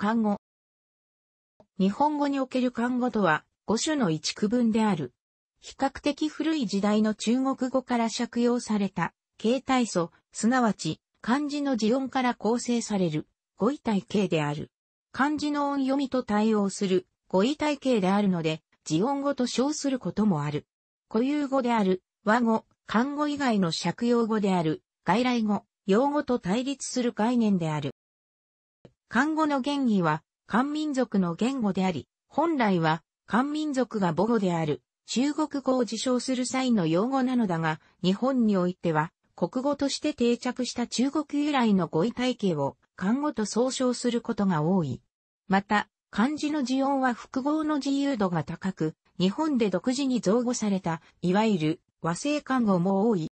漢語。日本語における漢語とは5種の一区分である。比較的古い時代の中国語から借用された形態素、すなわち漢字の字音から構成される語彙体系である。漢字の音読みと対応する語彙体系であるので字音語と称することもある。固有語である和語、漢語以外の借用語である外来語、用語と対立する概念である。漢語の原義は、漢民族の言語であり、本来は、漢民族が母語である、中国語を自称する際の用語なのだが、日本においては、国語として定着した中国由来の語彙体系を、漢語と総称することが多い。また、漢字の字音は複合の自由度が高く、日本で独自に造語された、いわゆる和製漢語も多い。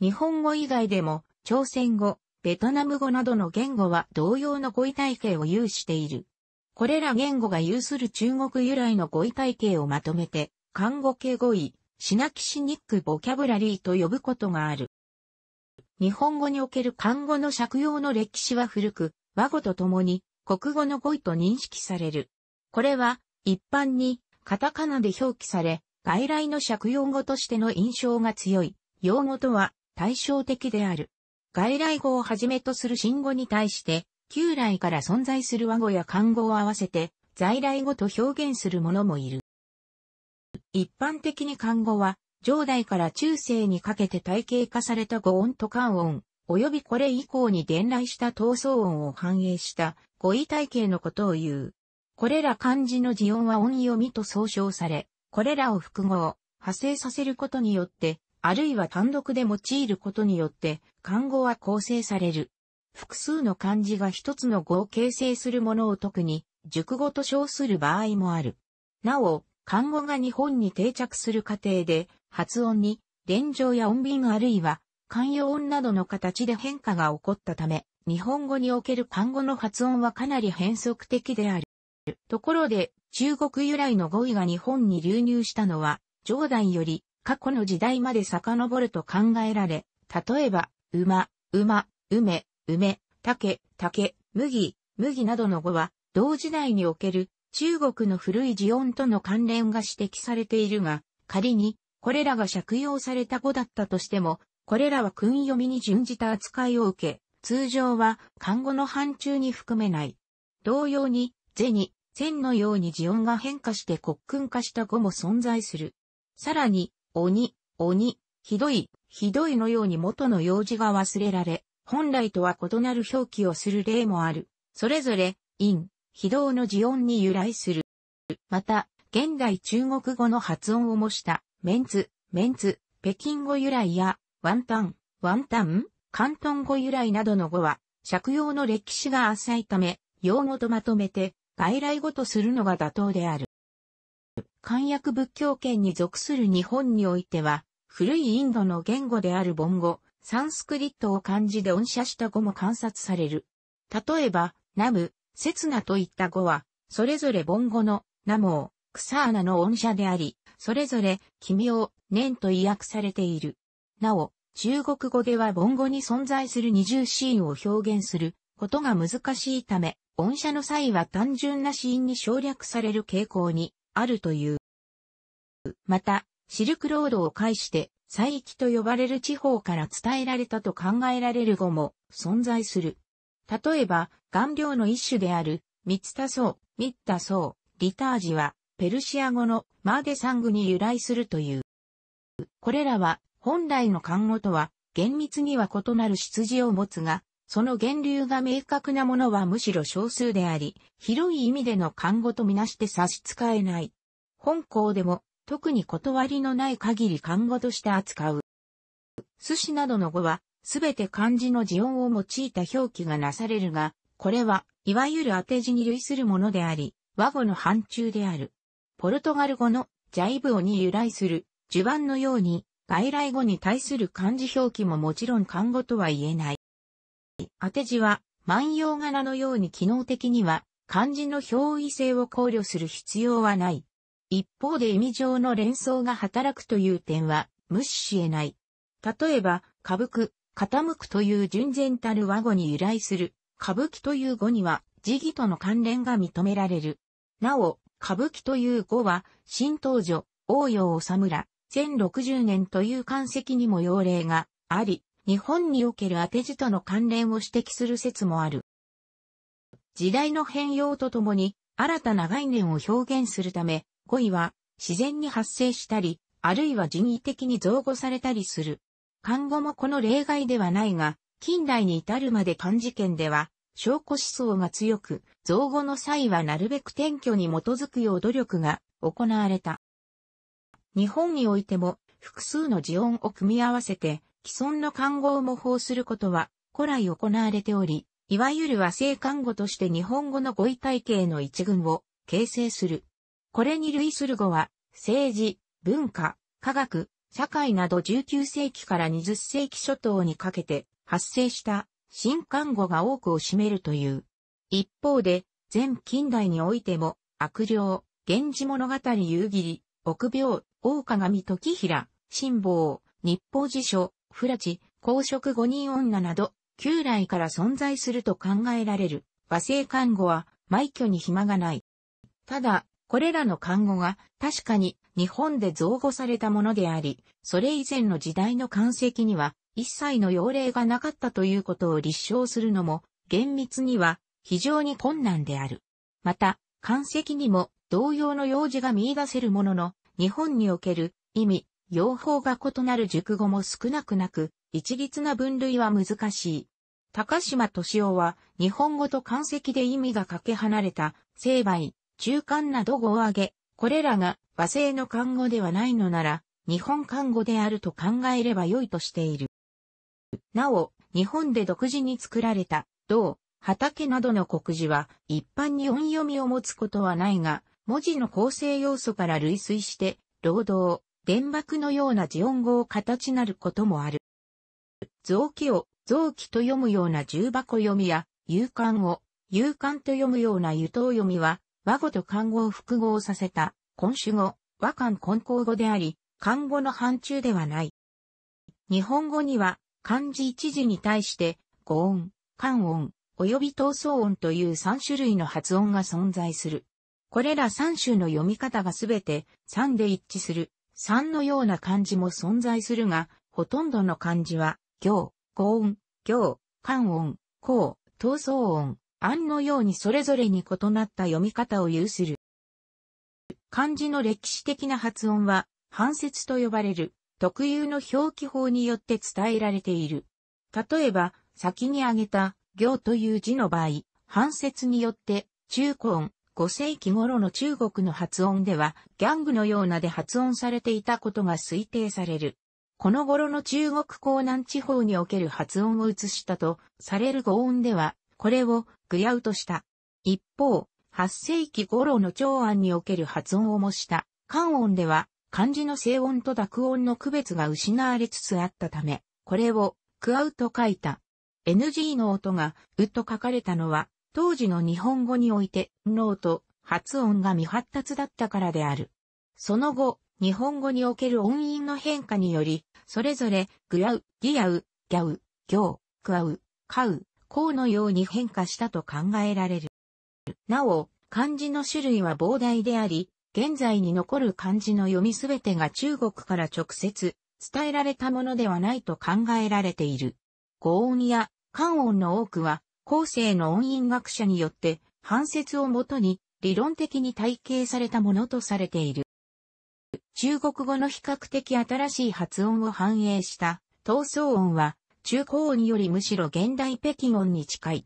日本語以外でも、朝鮮語、ベトナム語などの言語は同様の語彙体系を有している。これら言語が有する中国由来の語彙体系をまとめて、漢語系語彙、シナキシニックボキャブラリーと呼ぶことがある。日本語における漢語の借用の歴史は古く、和語とともに国語の語彙と認識される。これは一般にカタカナで表記され、外来の借用語としての印象が強い。用語とは対照的である。外来語をはじめとする新語に対して、旧来から存在する和語や漢語を合わせて、在来語と表現する者もいる。一般的に漢語は、上代から中世にかけて体系化された語音と漢音、及びこれ以降に伝来した闘争音を反映した語彙体系のことを言う。これら漢字の字音は音読みと総称され、これらを複合、派生させることによって、あるいは単独で用いることによって、漢語は構成される。複数の漢字が一つの語を形成するものを特に、熟語と称する場合もある。なお、漢語が日本に定着する過程で、発音に、連城や音便あるいは、慣用音などの形で変化が起こったため、日本語における漢語の発音はかなり変則的である。ところで、中国由来の語彙が日本に流入したのは、上代より過去の時代まで遡ると考えられ、例えば、馬、馬、梅、梅、竹、竹、麦、麦などの語は、同時代における中国の古い字音との関連が指摘されているが、仮に、これらが借用された語だったとしても、これらは訓読みに準じた扱いを受け、通常は漢語の範疇に含めない。同様に、銭、線のように字音が変化して国訓化した語も存在する。さらに、鬼、鬼、ひどい、ひどいのように元の用事が忘れられ、本来とは異なる表記をする例もある。それぞれ、陰、非道の字音に由来する。また、現代中国語の発音を模した、メンツ、メンツ、北京語由来や、ワンタン、ワンタン、関東語由来などの語は、借用の歴史が浅いため、用語とまとめて、外来語とするのが妥当である。漢訳仏教圏に属する日本においては、古いインドの言語であるン語、サンスクリットを漢字で音写した語も観察される。例えば、ナム、セツナといった語は、それぞれン語の、ナモー、クサーナの音写であり、それぞれ、奇妙、念と意訳されている。なお、中国語ではン語に存在する二重シーンを表現することが難しいため、音写の際は単純なシーンに省略される傾向にあるという。また、シルクロードを介して、西域と呼ばれる地方から伝えられたと考えられる語も存在する。例えば、顔料の一種である、ミツタソウ、ミッタソウ、リタージは、ペルシア語のマーデサングに由来するという。これらは、本来の漢語とは、厳密には異なる出自を持つが、その源流が明確なものはむしろ少数であり、広い意味での漢語とみなして差し支えない。本校でも、特に断りのない限り漢語として扱う。寿司などの語は、すべて漢字の字音を用いた表記がなされるが、これは、いわゆる当て字に類するものであり、和語の範疇である。ポルトガル語のジャイブオに由来する、呪盤のように、外来語に対する漢字表記ももちろん漢語とは言えない。当て字は、万葉柄のように機能的には、漢字の表意性を考慮する必要はない。一方で意味上の連想が働くという点は、無視し得ない。例えば、歌舞伎、傾くという純然たる和語に由来する、歌舞伎という語には、辞儀との関連が認められる。なお、歌舞伎という語は、新登女、王陽おさむら、1060年という漢籍にも用例があり、日本における当て字との関連を指摘する説もある。時代の変容とともに、新たな概念を表現するため、語彙は自然に発生したり、あるいは人為的に造語されたりする。漢語もこの例外ではないが、近代に至るまで漢字圏では、証拠思想が強く、造語の際はなるべく転居に基づくよう努力が行われた。日本においても、複数の字音を組み合わせて、既存の漢語を模倣することは古来行われており、いわゆる和製漢語として日本語の語彙体系の一群を形成する。これに類する語は、政治、文化、科学、社会など19世紀から20世紀初頭にかけて発生した新漢語が多くを占めるという。一方で、全近代においても、悪霊、源氏物語夕霧、臆病、大鏡時平、辛抱、日報辞書、フラチ、公職五人女など、旧来から存在すると考えられる和製看護は、埋挙に暇がない。ただ、これらの看護が確かに日本で造語されたものであり、それ以前の時代の漢石には一切の用例がなかったということを立証するのも厳密には非常に困難である。また、漢石にも同様の用事が見出せるものの、日本における意味、用法が異なる熟語も少なくなく、一律な分類は難しい。高島敏夫は、日本語と漢石で意味がかけ離れた、成敗、中間など語を挙げ、これらが和製の漢語ではないのなら、日本漢語であると考えれば良いとしている。なお、日本で独自に作られた、銅、畑などの国字は、一般に音読みを持つことはないが、文字の構成要素から類推して、労働、連爆のような字音語を形なることもある。臓器を臓器と読むような重箱読みや、勇敢を勇敢と読むような油頭読みは、和語と漢語を複合させた、今種語、和漢混交語であり、漢語の範疇ではない。日本語には、漢字一字に対して、語音、漢音、及び闘争音という三種類の発音が存在する。これら三種の読み方がすべて三で一致する3のような漢字も存在するが、ほとんどの漢字は、行、合音、行、漢音、行、闘争音、案のようにそれぞれに異なった読み方を有する。漢字の歴史的な発音は、半節と呼ばれる、特有の表記法によって伝えられている。例えば、先に挙げた、行という字の場合、半節によって、中古音、5世紀頃の中国の発音では、ギャングのようなで発音されていたことが推定される。この頃の中国江南地方における発音を移したとされる語音では、これをグヤウとした。一方、8世紀頃の長安における発音を模した漢音では、漢字の正音と濁音の区別が失われつつあったため、これをクアウと書いた。NG の音がうと書かれたのは、当時の日本語において、ノーと発音が未発達だったからである。その後、日本語における音韻の変化により、それぞれ、グアウ、ギアウ、ギャウ、ギョウ、クアウ、カウ、コウのように変化したと考えられる。なお、漢字の種類は膨大であり、現在に残る漢字の読みすべてが中国から直接伝えられたものではないと考えられている。語音や漢音の多くは後世の音韻学者によって、反説をもとに理論的に体系されたものとされている。中国語の比較的新しい発音を反映した闘争音は中高音よりむしろ現代北京音に近い。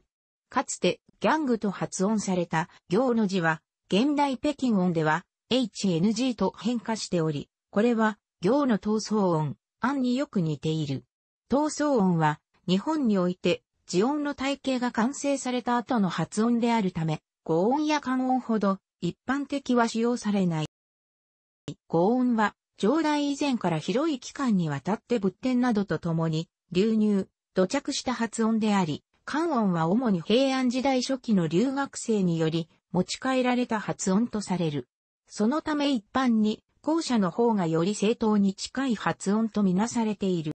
かつてギャングと発音された行の字は現代北京音では HNG と変化しており、これは行の闘争音、案によく似ている。闘争音は日本において次音の体系が完成された後の発音であるため、語音や関音ほど一般的は使用されない。語音は、上代以前から広い期間にわたって仏典などと共に流入、土着した発音であり、関音は主に平安時代初期の留学生により持ち帰られた発音とされる。そのため一般に後者の方がより正当に近い発音とみなされている。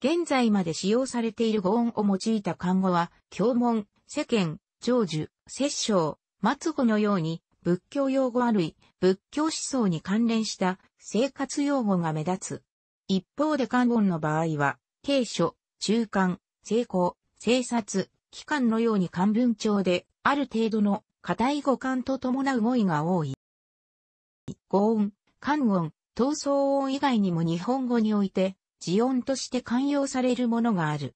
現在まで使用されている語音を用いた漢語は、教文、世間、成就、摂政、末語のように、仏教用語あるい、仏教思想に関連した生活用語が目立つ。一方で漢音の場合は、軽書、中間、成功、生殺、期間のように漢文帳で、ある程度の固い語感と伴う語彙が多い。語音、漢音、闘争音以外にも日本語において、字音として寛容されるものがある。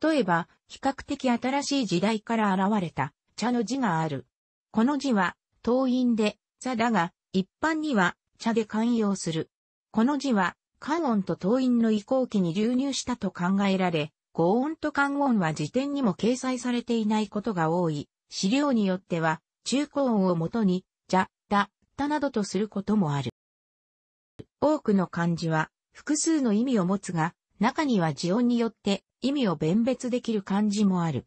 例えば、比較的新しい時代から現れた、茶の字がある。この字は、東院で、座だが、一般には、茶で寛容する。この字は、漢音と東院の移行期に流入したと考えられ、語音と漢音は辞典にも掲載されていないことが多い。資料によっては、中高音をもとに、茶、ゃ、だ、たなどとすることもある。多くの漢字は、複数の意味を持つが、中には字音によって意味を弁別できる漢字もある。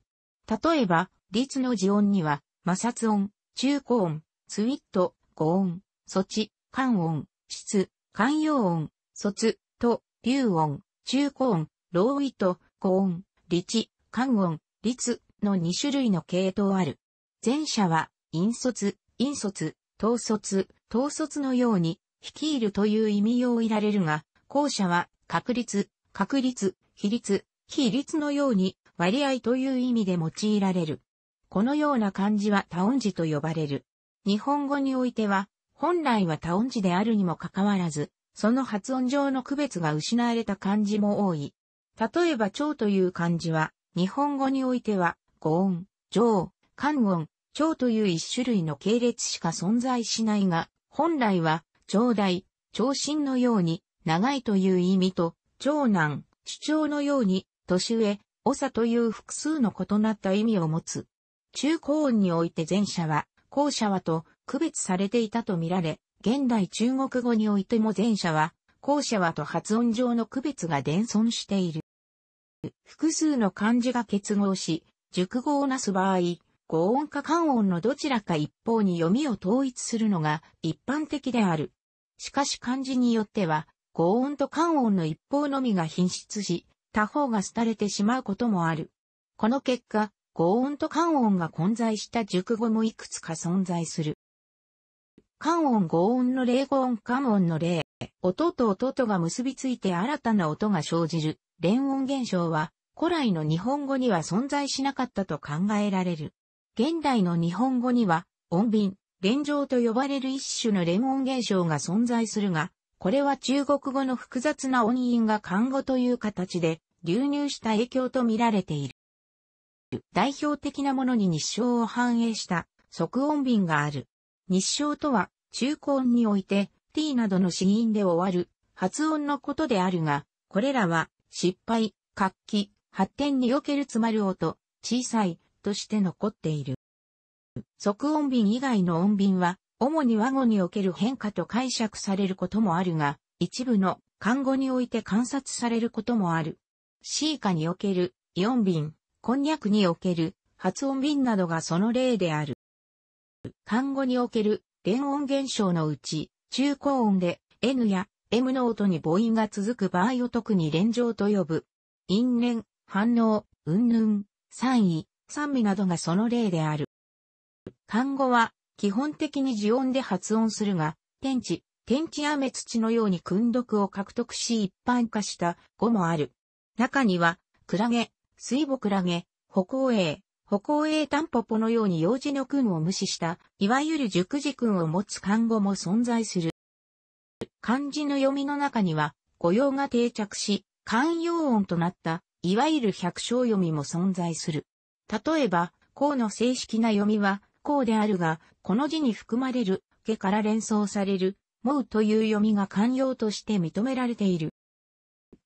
例えば、律の字音には、摩擦音、中古音、ツイット、語音、措置、関音、質、関用音、卒、と、流音、中古音、ローイと、語音、チ、関音、律の2種類の系統ある。前者は、陰卒、陰卒、統卒、統卒のように、率いるという意味をいられるが、後者は、確率、確率、比率、比率のように割合という意味で用いられる。このような漢字は多音字と呼ばれる。日本語においては、本来は多音字であるにもかかわらず、その発音上の区別が失われた漢字も多い。例えば蝶という漢字は、日本語においては、語音、上、漢音、蝶という一種類の系列しか存在しないが、本来は、長大、長身のように、長いという意味と、長男、主張のように、年上、長という複数の異なった意味を持つ。中高音において前者は、後者はと区別されていたとみられ、現代中国語においても前者は、後者はと発音上の区別が伝存している。複数の漢字が結合し、熟語をなす場合、語音か漢音のどちらか一方に読みを統一するのが一般的である。しかし漢字によっては、合音と間音の一方のみが品質し、他方が廃れてしまうこともある。この結果、合音と間音が混在した熟語もいくつか存在する。間音合音の例語音間音の例、音と音とが結びついて新たな音が生じる、連音現象は、古来の日本語には存在しなかったと考えられる。現代の日本語には、音便、連状と呼ばれる一種の連音現象が存在するが、これは中国語の複雑な音韻が漢語という形で流入した影響と見られている。代表的なものに日照を反映した即音便がある。日照とは中古音において t などの死音で終わる発音のことであるが、これらは失敗、活気、発展における詰まる音、小さいとして残っている。即音便以外の音便は主に和語における変化と解釈されることもあるが、一部の漢語において観察されることもある。シーカにおけるイオン瓶、こんにゃくにおける発音瓶などがその例である。漢語における連音現象のうち、中高音で N や M の音に母音が続く場合を特に連情と呼ぶ。因連、反応、うんぬん、三位、三味などがその例である。漢語は基本的に呪音で発音するが、天地、天地雨土のように訓読を獲得し一般化した語もある。中には、クラゲ、水母クラゲ、歩行栄、歩行栄タンポポのように幼児の訓を無視した、いわゆる熟字訓を持つ漢語も存在する。漢字の読みの中には、語用が定着し、漢用音となった、いわゆる百姓読みも存在する。例えば、項の正式な読みは、項であるが、この字に含まれる、毛から連想される、もうという読みが慣用として認められている。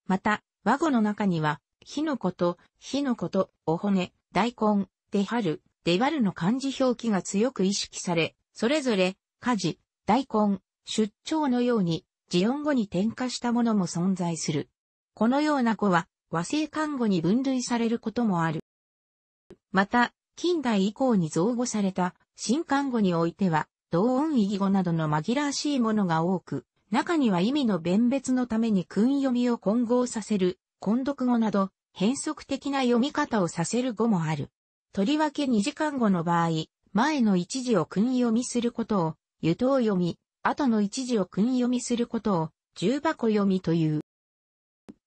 また、和語の中には、火のこと、火のこと、お骨、大根、出春、出春の漢字表記が強く意識され、それぞれ、家事、大根、出張のように、字音語に転化したものも存在する。このような語は、和製漢語に分類されることもある。また、近代以降に造語された新漢語においては、同音異義語などの紛らわしいものが多く、中には意味の弁別のために訓読みを混合させる、混読語など、変則的な読み方をさせる語もある。とりわけ二時間後の場合、前の一字を訓読みすることを、湯頭読み、後の一字を訓読みすることを、重箱読みという。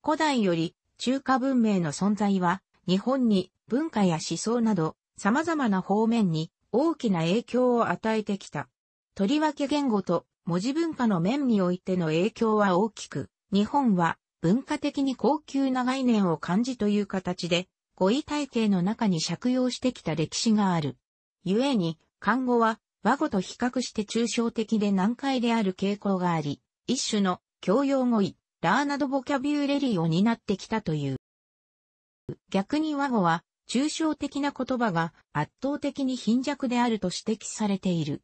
古代より中華文明の存在は、日本に文化や思想など様々な方面に大きな影響を与えてきた。とりわけ言語と文字文化の面においての影響は大きく、日本は文化的に高級な概念を漢字という形で、語彙体系の中に借用してきた歴史がある。故に、漢語は和語と比較して抽象的で難解である傾向があり、一種の教養語彙、ラーナドボキャビューレリーを担ってきたという。逆に和語は抽象的な言葉が圧倒的に貧弱であると指摘されている。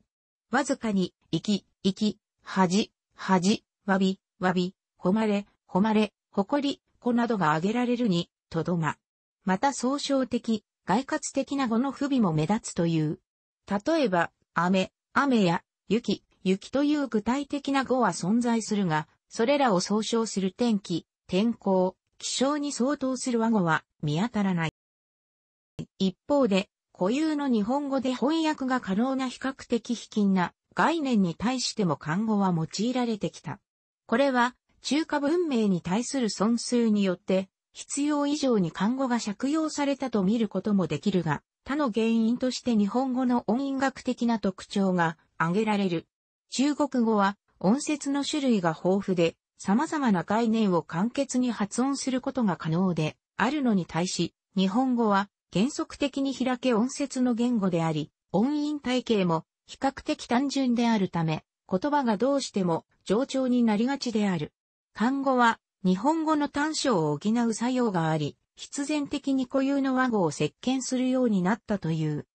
わずかに、生き、生き、恥、恥、わび、わび、誉れ、誉れ、誇り、子などが挙げられるに、とどま。また総称的、外括的な語の不備も目立つという。例えば、雨、雨や、雪、雪という具体的な語は存在するが、それらを総称する天気、天候、気象に相当する和語は見当たらない。一方で、固有の日本語で翻訳が可能な比較的非近な概念に対しても漢語は用いられてきた。これは、中華文明に対する損数によって、必要以上に漢語が借用されたと見ることもできるが、他の原因として日本語の音韻学的な特徴が挙げられる。中国語は音節の種類が豊富で、様々な概念を簡潔に発音することが可能であるのに対し、日本語は原則的に開け音節の言語であり、音韻体系も比較的単純であるため、言葉がどうしても冗長になりがちである。漢語は日本語の短所を補う作用があり、必然的に固有の和語を席巻するようになったという。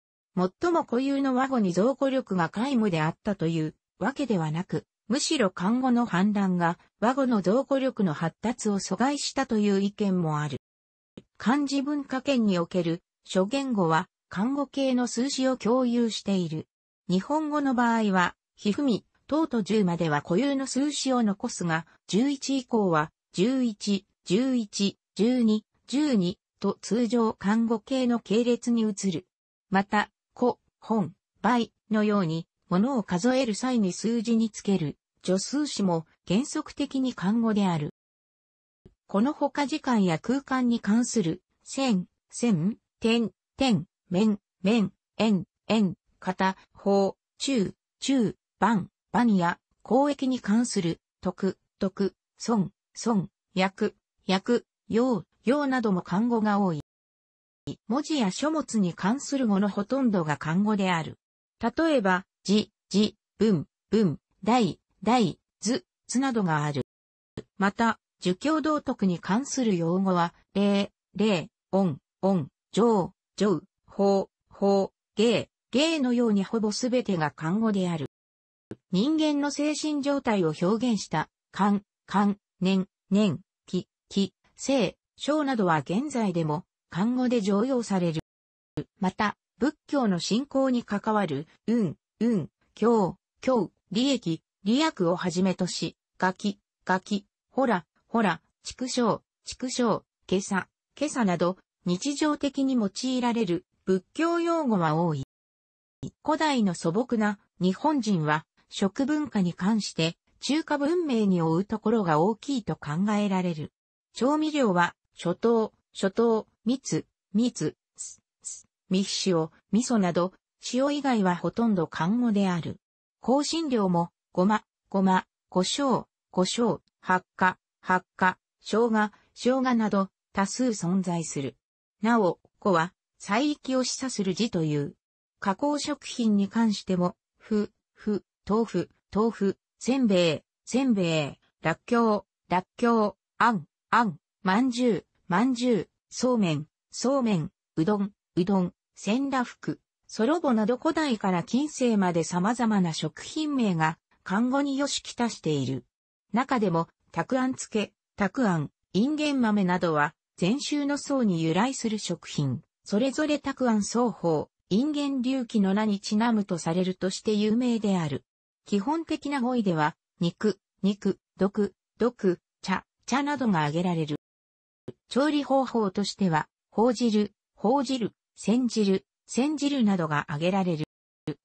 最も固有の和語に造語力が皆無であったというわけではなく、むしろ漢語の反乱が和語の造語力の発達を阻害したという意見もある。漢字文化圏における諸言語は漢語系の数詞を共有している。日本語の場合は、ひふみ、とうと10までは固有の数詞を残すが、11以降は、11、11、12、12と通常漢語系の系列に移る。また、個、本、倍のように、物を数える際に数字につける、助数詞も原則的に漢語である。この他時間や空間に関する、千、千、点、点、面、面、円、円、型、法、中、中、番、番や、公益に関する、徳、徳、損、損、役、役、用、用なども漢語が多い。文字や書物に関する語のほとんどが漢語である。例えば、字、字、文、文、大、大、図、図などがある。また、儒教道徳に関する用語は、礼、礼、音、音、上、上、方法、芸、芸のようにほぼすべてが漢語である。人間の精神状態を表現した、漢、漢、年、年、気、気、性、性などは現在でも漢語で常用される。また、仏教の信仰に関わる、うん、うん、教、教、利益、利益をはじめとし、ガキ、ガキ、ほら、ほら、畜生、畜生、今朝、今朝など、日常的に用いられる仏教用語は多い。古代の素朴な日本人は食文化に関して中華文明に追うところが大きいと考えられる。調味料は、諸糖、諸糖、蜜、蜜、す、す、密塩、味噌など、塩以外はほとんど漢語である。香辛料も、ごま、ごま、胡椒、胡椒、発火、発火、生姜、生姜など、多数存在する。なお、子は、再域を示唆する字という。加工食品に関しても、ふ、ふ、豆腐、豆腐、せんべい、せんべい、らっきょう、らっきょう、あん、あん、まんじゅう、まんじゅう、そうめん、そうめん、うどん、うどん、せんらふく、そろぼなど古代から近世まで様々な食品名が、漢語によしきたしている。中でも、たくあんつけ、たくあん、いんげん豆などは、禅宗の層に由来する食品、それぞれたくあん双方、因縁隆起の名にちなむとされるとして有名である。基本的な語彙では、肉、肉、毒、毒、茶、茶などが挙げられる。調理方法としては、ほうじる、ほうじる、煎じる、煎じるなどが挙げられる。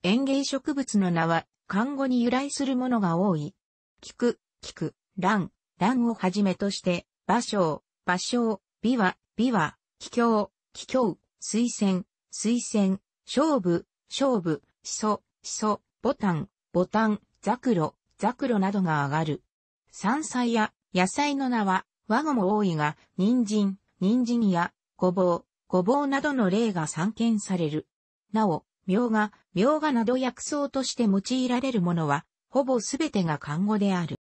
園芸植物の名は、漢語に由来するものが多い。菊、菊、蘭、蘭をはじめとして、芭蕉、芭蕉、美和、美和、気境、気境、推薦、推薦、勝負、勝負、しそ、しそ、ボタン、ボタン、ザクロ、ザクロなどが上がる。山菜や野菜の名は、和語も多いが、人参、人参や、ごぼう、ごぼうなどの例が散見される。なお、苗が、苗がなど薬草として用いられるものは、ほぼすべてが漢語である。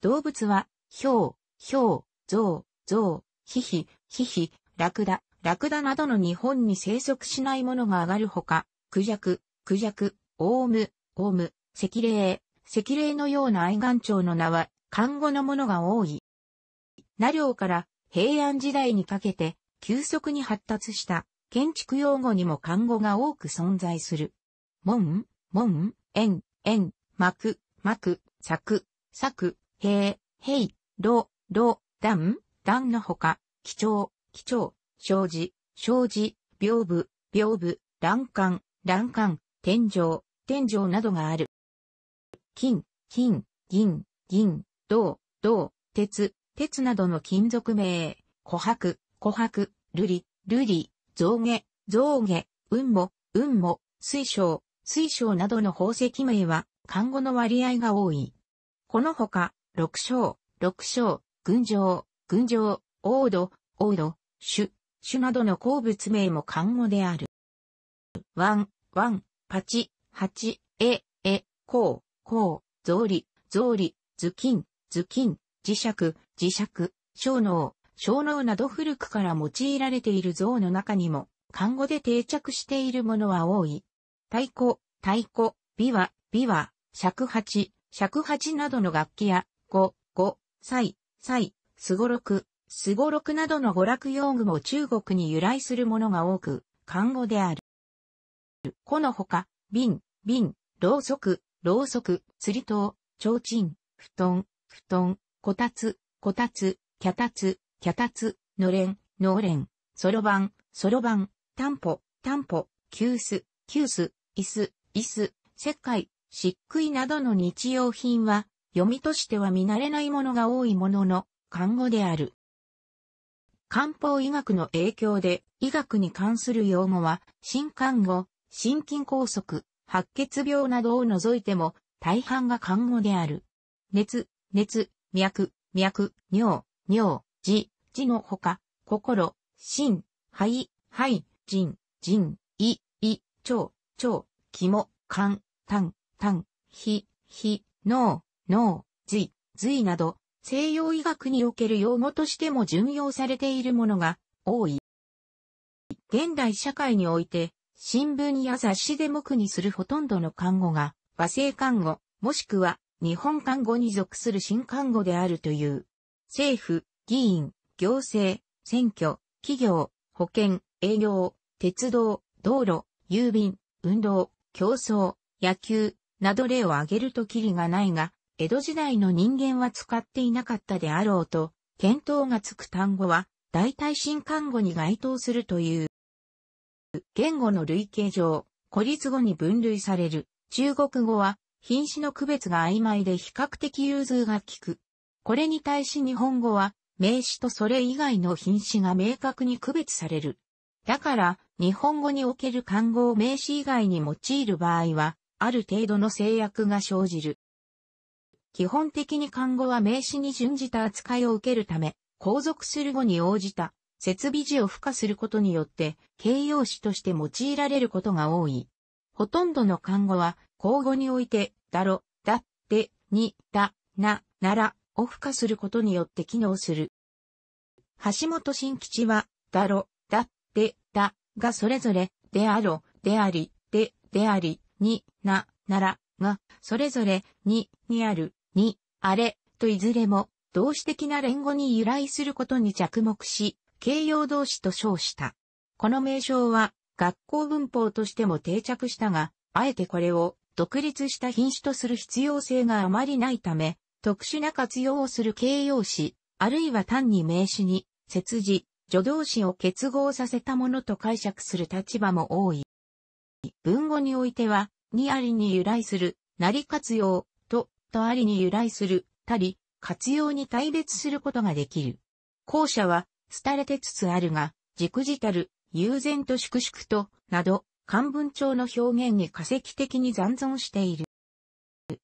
動物は、ヒョウ、ヒョウ、ゾウ、ゾヒヒ、ヒヒ、ラクダ、ラクダなどの日本に生息しないものが上がるほか、クジャク、クジャク、オウム、オウム、赤霊、赤霊のような愛顔鳥の名は、漢語のものが多い。な領から平安時代にかけて、急速に発達した建築用語にも漢語が多く存在する。門、門、円、円、幕、幕、柵、柵、塀、ロ、炉、炉、段、段のほか、貴重、貴重、障子、障子、屏風、屏風、欄干、欄干、天井、天井などがある。金、金、銀、銀、銅、銅、鉄、鉄などの金属名、琥珀、琥珀、瑠璃、瑠璃、象牙、象牙、雲母、雲母、水晶、水晶などの宝石名は、漢語の割合が多い。このほか、六章、六章、群青、群青、王土、王土、種、種などの鉱物名も漢語である。ワン、ワン、パチ、ハチ、エ、エ、コう、コう、ゾウリ、ゾウリ、ズキン、ズキン、磁石、磁石、小脳、小脳など古くから用いられている像の中にも、漢語で定着しているものは多い。太鼓、太鼓、琵琶、琵琶、尺八、尺八などの楽器や、五、五、サイ、すごろく、すごろくなどの娯楽用具も中国に由来するものが多く、漢語である。このほか、瓶、瓶、ろうそく、ろうそく、釣り刀、ちょうちん、布団、布団、こたつ、こたつ、きゃたつ、きゃたつ、のれん、のれん、そろばん、そろばん、たんぽ、たんぽ、きゅうす、いす、いす、せっかい、石灰、漆喰などの日用品は、読みとしては見慣れないものが多いものの、看護である。漢方医学の影響で、医学に関する用語は、新看護、心筋梗塞、白血病などを除いても、大半が看護である。熱、熱、脈、脈、尿、尿、字、痔のほか、心、心、肺、肺、腎、腎、胃、胃、腸、腸、肝、肝、胆、胆、脾、脾、脳、脳、髄、髄など、西洋医学における用語としても準用されているものが多い。現代社会において、新聞や雑誌で目にするほとんどの看護が、和製看護、もしくは日本看護に属する新看護であるという。政府、議員、行政、選挙、企業、保険、営業、鉄道、道路、郵便、運動、競争、野球、など例を挙げるときりがないが、江戸時代の人間は使っていなかったであろうと、見当がつく単語は、大体新漢語に該当するという。言語の類型上、孤立語に分類される、中国語は、品種の区別が曖昧で比較的融通が利く。これに対し日本語は、名詞とそれ以外の品詞が明確に区別される。だから、日本語における漢語を名詞以外に用いる場合は、ある程度の制約が生じる。基本的に漢語は名詞に準じた扱いを受けるため、後続する語に応じた、設備時を付加することによって、形容詞として用いられることが多い。ほとんどの漢語は、口語において、だろ、だって、に、だ、な、なら、を付加することによって機能する。橋本新吉は、だろ、だって、だ、がそれぞれ、であろ、であり、で、であり、に、な、なら、が、それぞれ、に、にある、に、あれ、といずれも、動詞的な連語に由来することに着目し、形容動詞と称した。この名称は、学校文法としても定着したが、あえてこれを独立した品種とする必要性があまりないため、特殊な活用をする形容詞、あるいは単に名詞に、切字、助動詞を結合させたものと解釈する立場も多い。文語においては、にありに由来する、なり活用、トありに由来する、たり、活用に対別することができる。後者は、廃れてつつあるが、軸自たる、悠然と粛々と、など、漢文帳の表現に化石的に残存している。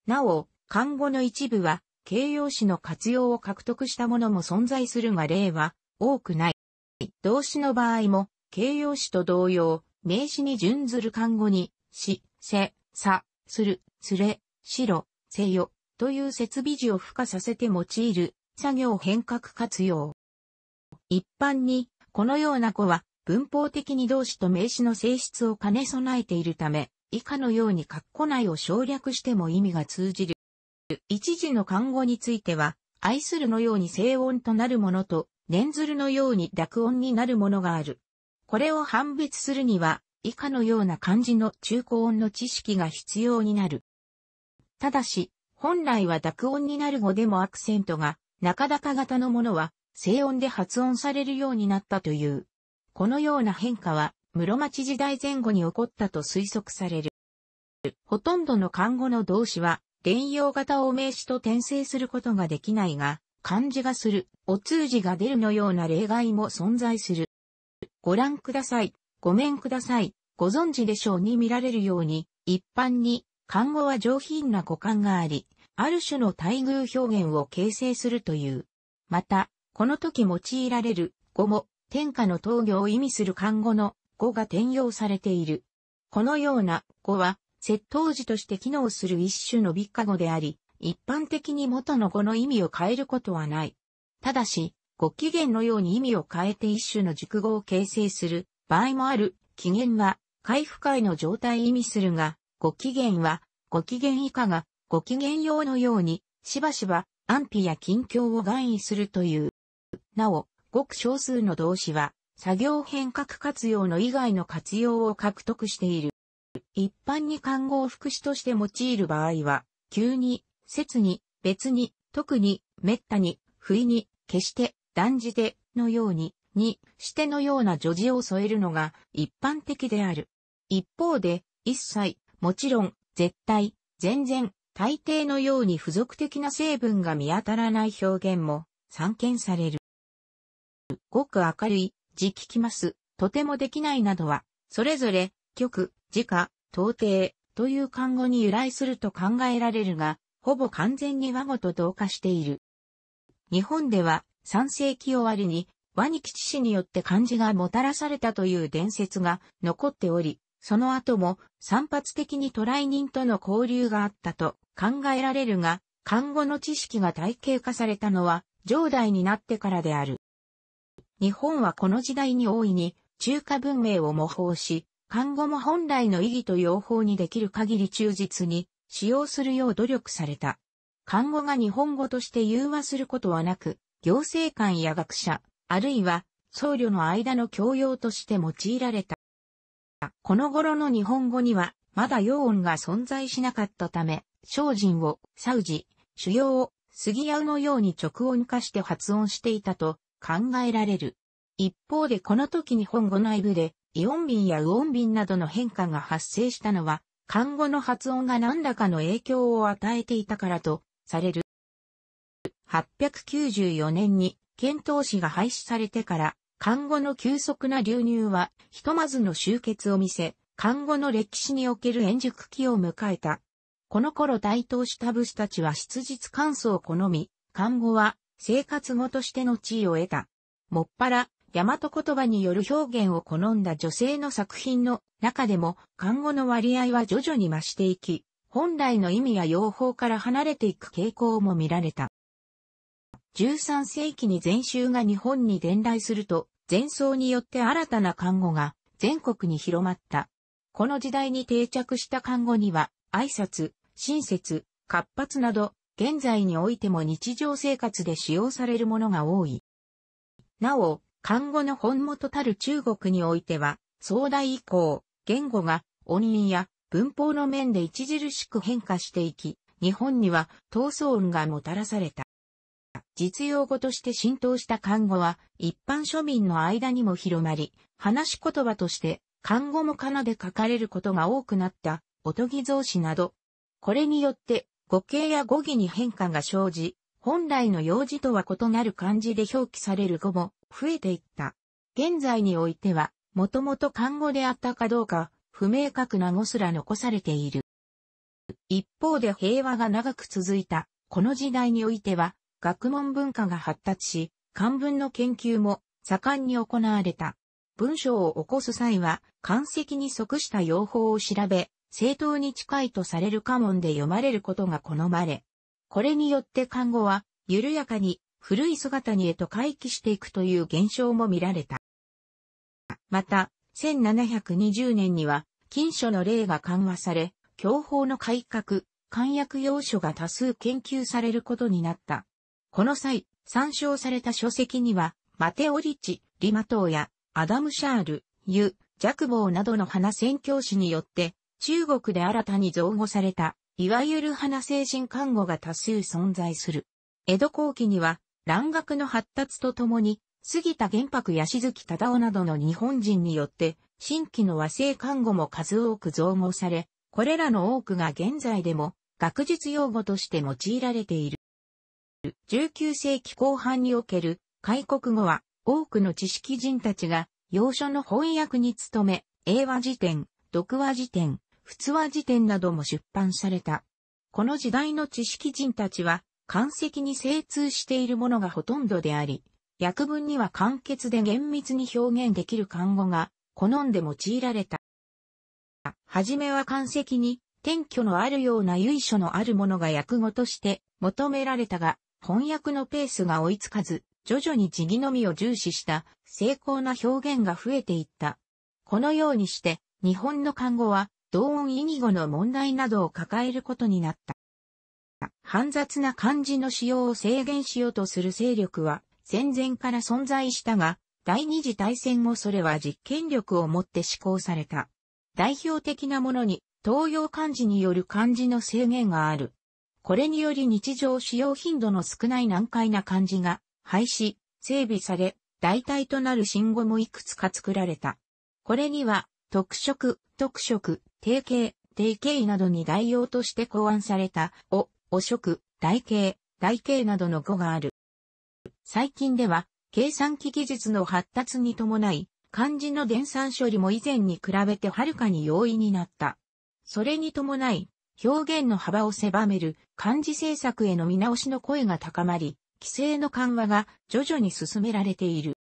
なお、漢語の一部は、形容詞の活用を獲得したものも存在するが例は多くない。動詞の場合も、形容詞と同様、名詞に準ずる漢語に、し、せ、さ、する、すれ、しろ、せよ、という設備時を付加させて用いる作業変革活用。一般に、このような子は文法的に動詞と名詞の性質を兼ね備えているため、以下のように括弧内を省略しても意味が通じる。一時の漢語については、愛するのように静音となるものと、念ずるのように濁音になるものがある。これを判別するには、以下のような漢字の中古音の知識が必要になる。ただし、本来は濁音になる語でもアクセントが、中高型のものは、静音で発音されるようになったという。このような変化は、室町時代前後に起こったと推測される。ほとんどの漢語の動詞は、連用型を名詞と転生することができないが、漢字がする、お通じが出るのような例外も存在する。ご覧ください、ごめんください、ご存知でしょうに見られるように、一般に、漢語は上品な語感があり、ある種の待遇表現を形成するという。また、この時用いられる語も、天下の闘魚を意味する漢語の語が転用されている。このような語は、窃盗時として機能する一種の美化語であり、一般的に元の語の意味を変えることはない。ただし、ご機嫌のように意味を変えて一種の熟語を形成する場合もある。機嫌は、回復会の状態意味するが、ご機嫌は、ご機嫌以下がご機嫌用のように、しばしば安否や近況を含意するという。なお、ごく少数の動詞は、作業変革活用の以外の活用を獲得している。一般に看護を副詞として用いる場合は、急に、切に、別に、特に、滅多に、不意に、決して、断じて、のように、に、してのような助字を添えるのが一般的である。一方で、一切、もちろん、絶対、全然、大抵のように付属的な成分が見当たらない表現も散見される。ごく明るい、時聞きます、とてもできないなどは、それぞれ、極、字化、到底、という漢語に由来すると考えられるが、ほぼ完全に和語と同化している。日本では、三世紀終わりに、和に吉氏によって漢字がもたらされたという伝説が残っており、その後も散発的に渡来人との交流があったと考えられるが、看護の知識が体系化されたのは、上代になってからである。日本はこの時代に大いに中華文明を模倣し、看護も本来の意義と用法にできる限り忠実に使用するよう努力された。看護が日本語として融和することはなく、行政官や学者、あるいは僧侶の間の教養として用いられた。この頃の日本語には、まだ洋音が存在しなかったため、精進を、サウジ、主要を、杉屋のように直音化して発音していたと考えられる。一方でこの時日本語内部で、イオン便やウオン便などの変化が発生したのは、漢語の発音が何らかの影響を与えていたからとされる。894年に遣唐使が廃止されてから漢語の急速な流入は、ひとまずの集結を見せ、漢語の歴史における円熟期を迎えた。この頃台頭した武士たちは質実感想を好み、漢語は生活語としての地位を得た。もっぱら、大和言葉による表現を好んだ女性の作品の中でも、漢語の割合は徐々に増していき、本来の意味や用法から離れていく傾向も見られた。13世紀に禅宗が日本に伝来すると、禅僧によって新たな看護が全国に広まった。この時代に定着した看護には、挨拶、親切、活発など、現在においても日常生活で使用されるものが多い。なお、漢語の本元たる中国においては、壮大以降、言語が音韻や文法の面で著しく変化していき、日本には闘争音がもたらされた。実用語として浸透した漢語は、一般庶民の間にも広まり、話し言葉として、漢語もかなで書かれることが多くなった、おとぎ造詞など。これによって、語形や語義に変化が生じ、本来の用事とは異なる漢字で表記される語も増えていった。現在においては、もともと漢語であったかどうか、不明確な語すら残されている。一方で平和が長く続いた、この時代においては、学問文化が発達し、漢文の研究も盛んに行われた。文章を起こす際は、漢石に即した用法を調べ、正当に近いとされる家紋で読まれることが好まれ、これによって漢語は、緩やかに、古い姿にへと回帰していくという現象も見られた。また、1720年には、近所の例が緩和され、教法の改革、漢訳要所が多数研究されることになった。この際、参照された書籍には、マテオリチ、リマトーや、アダム・シャール、ユ、ジャクボーなどの花宣教師によって、中国で新たに造語された、いわゆる花精神看護が多数存在する。江戸後期には、蘭学の発達とともに、杉田玄白や静木忠夫などの日本人によって、新規の和製看護も数多く造語され、これらの多くが現在でも学術用語として用いられている。19世紀後半における開国後は多くの知識人たちが要所の翻訳に努め、英和辞典、読和辞典、仏和辞典なども出版された。この時代の知識人たちは、漢石に精通しているものがほとんどであり、訳文には簡潔で厳密に表現できる漢語が好んで用いられた。はじめは漢石に、転居のあるような由緒のあるものが訳語として求められたが、翻訳のペースが追いつかず、徐々に字義のみを重視した精巧な表現が増えていった。このようにして、日本の漢語は、同音異義語の問題などを抱えることになった。煩雑な漢字の使用を制限しようとする勢力は、戦前から存在したが、第二次大戦後それは実験力をもって施行された。代表的なものに、東洋漢字による漢字の制限がある。これにより日常使用頻度の少ない難解な漢字が廃止、整備され、代替となる新語もいくつか作られた。これには、特色、特色、定型、定型などに代用として考案された、お、お色、台形、台形などの語がある。最近では、計算機技術の発達に伴い、漢字の電算処理も以前に比べてはるかに容易になった。それに伴い、表現の幅を狭める漢字政策への見直しの声が高まり、規制の緩和が徐々に進められている。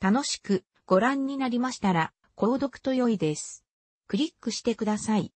楽しくご覧になりましたら、購読と良いです。クリックしてください。